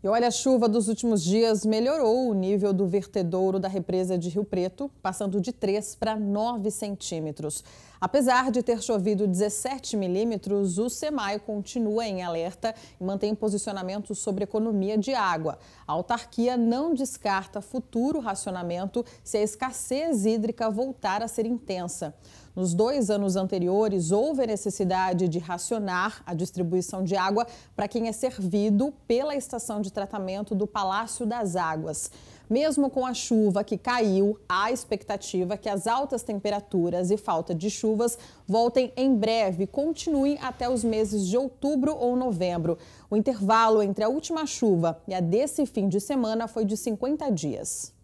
E olha, a chuva dos últimos dias melhorou o nível do vertedouro da represa de Rio Preto, passando de 3 para 9 centímetros. Apesar de ter chovido 17 milímetros, o SEMAI continua em alerta e mantém posicionamento sobre economia de água. A autarquia não descarta futuro racionamento se a escassez hídrica voltar a ser intensa. Nos dois anos anteriores, houve a necessidade de racionar a distribuição de água para quem é servido pela estação de de tratamento do Palácio das Águas. Mesmo com a chuva que caiu, há expectativa que as altas temperaturas e falta de chuvas voltem em breve e continuem até os meses de outubro ou novembro. O intervalo entre a última chuva e a desse fim de semana foi de 50 dias.